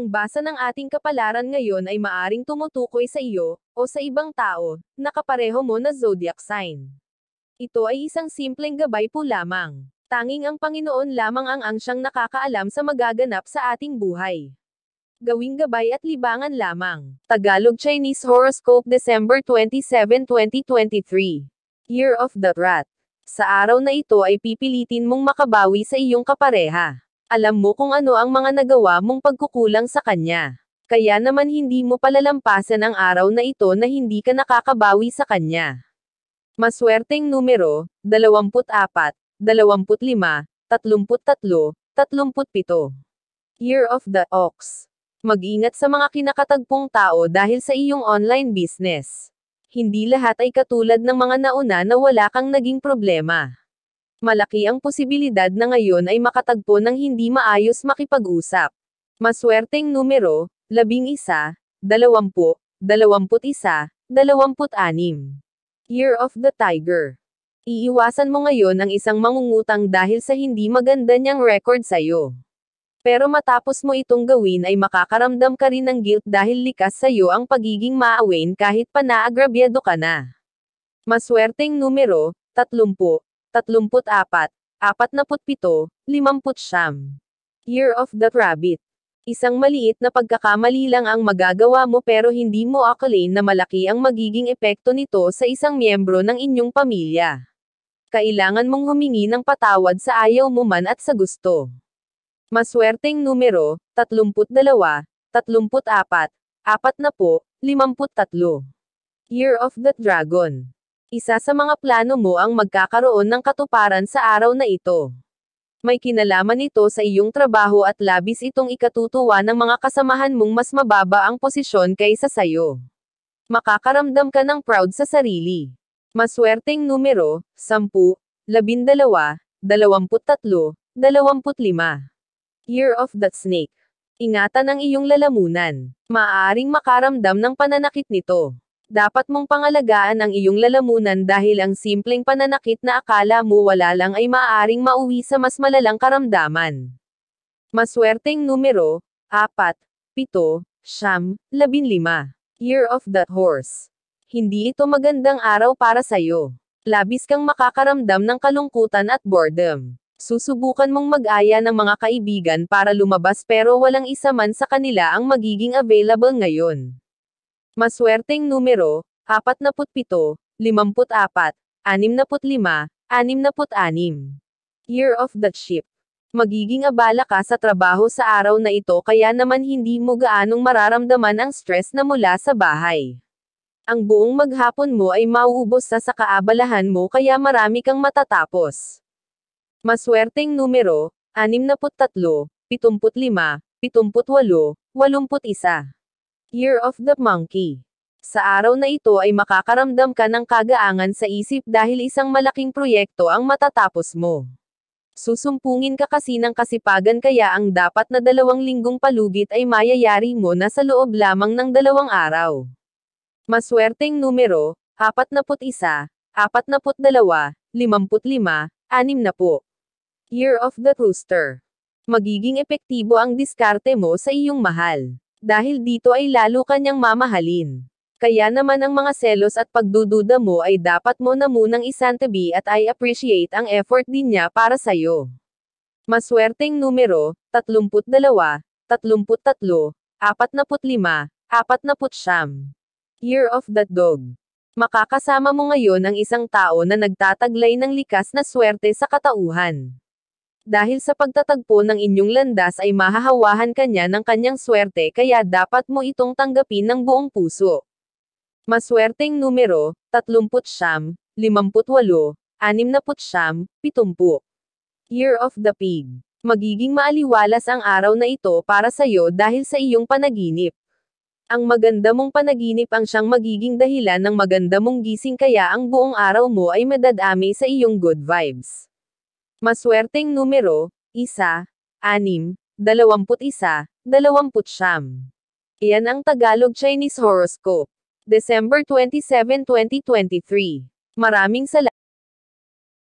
ang basa ng ating kapalaran ngayon ay maaring tumutukoy sa iyo, o sa ibang tao, na kapareho mo na zodiac sign. Ito ay isang simpleng gabay po lamang. Tanging ang Panginoon lamang ang ang siyang nakakaalam sa magaganap sa ating buhay. Gawing gabay at libangan lamang. Tagalog Chinese Horoscope December 27, 2023 Year of the Rat. Sa araw na ito ay pipilitin mong makabawi sa iyong kapareha. Alam mo kung ano ang mga nagawa mong pagkukulang sa kanya. Kaya naman hindi mo palalampasan ang araw na ito na hindi ka nakakabawi sa kanya. Maswerteng numero, 24, 25, 33, 37. Year of the Ox. Mag-ingat sa mga kinakatagpong tao dahil sa iyong online business. Hindi lahat ay katulad ng mga nauna na wala kang naging problema. Malaki ang posibilidad na ngayon ay makatagpo ng hindi maayos makipag-usap. Maswerteng numero, 11, 20, 21, 26. Year of the Tiger. Iiwasan mo ngayon ang isang mangungutang dahil sa hindi maganda niyang record sa'yo. Pero matapos mo itong gawin ay makakaramdam ka rin ng guilt dahil likas sa'yo ang pagiging maawain kahit pa naagrabyado ka na. Maswerteng numero, 30, 34, 47, 50 Year of the Rabbit. Isang maliit na pagkakamali lang ang magagawa mo pero hindi mo akalain na malaki ang magiging epekto nito sa isang miyembro ng inyong pamilya. Kailangan mong humingi ng patawad sa ayaw mo man at sa gusto. Maswerteng numero, 32, 34, 40, 53. Year of the Dragon. Isa sa mga plano mo ang magkakaroon ng katuparan sa araw na ito. May kinalaman ito sa iyong trabaho at labis itong ikatutuwa ng mga kasamahan mong mas mababa ang posisyon kaysa sayo. Makakaramdam ka ng proud sa sarili. Maswerteng numero, 10, 12, 23, 25. Year of the Snake. Ingatan ang iyong lalamunan. Maaaring makaramdam ng pananakit nito. Dapat mong pangalagaan ang iyong lalamunan dahil ang simpleng pananakit na akala mo wala lang ay maaaring mauwi sa mas malalang karamdaman. Maswerteng numero, 4, 7, 15, Year of the Horse. Hindi ito magandang araw para sa'yo. Labis kang makakaramdam ng kalungkutan at boredom. Susubukan mong mag-aya ng mga kaibigan para lumabas pero walang isa man sa kanila ang magiging available ngayon. Maswerteng numero, 47, 54, 65, 66. Year of the Ship. Magiging abala ka sa trabaho sa araw na ito kaya naman hindi mo gaanong mararamdaman ang stress na mula sa bahay. Ang buong maghapon mo ay mauubos sa sa kaabalahan mo kaya marami kang matatapos. Maswerteng numero, 63, 75, 78, 81. Year of the Monkey. Sa araw na ito ay makakaramdam ka ng kagaangan sa isip dahil isang malaking proyekto ang matatapos mo. Susumpungin ka kasi ng kasipagan kaya ang dapat na dalawang linggong palugit ay mayayari mo na sa loob lamang ng dalawang araw. Maswerteng numero, 41, 42, 55, 60. Year of the Rooster. Magiging epektibo ang diskarte mo sa iyong mahal. Dahil dito ay lalo kanyang mamahalin. Kaya naman ang mga selos at pagdududa mo ay dapat mo na munang isantabi at I appreciate ang effort din niya para sa'yo. Maswerteng numero, 32, 33, 45, 49. Year of the Dog. Makakasama mo ngayon ang isang tao na nagtataglay ng likas na swerte sa katauhan. Dahil sa pagtatagpo ng inyong landas ay mahahawahan kanya ng kanyang swerte kaya dapat mo itong tanggapin ng buong puso. Maswerteng numero, 39, 58, 69, 70. Year of the Pig. Magiging maaliwalas ang araw na ito para sa iyo dahil sa iyong panaginip. Ang maganda mong panaginip ang siyang magiging dahilan ng maganda mong gising kaya ang buong araw mo ay madadami sa iyong good vibes. Maswerteng numero, 1, 6, 21, 29. Iyan ang Tagalog Chinese horoscope. December 27, 2023. Maraming salamat.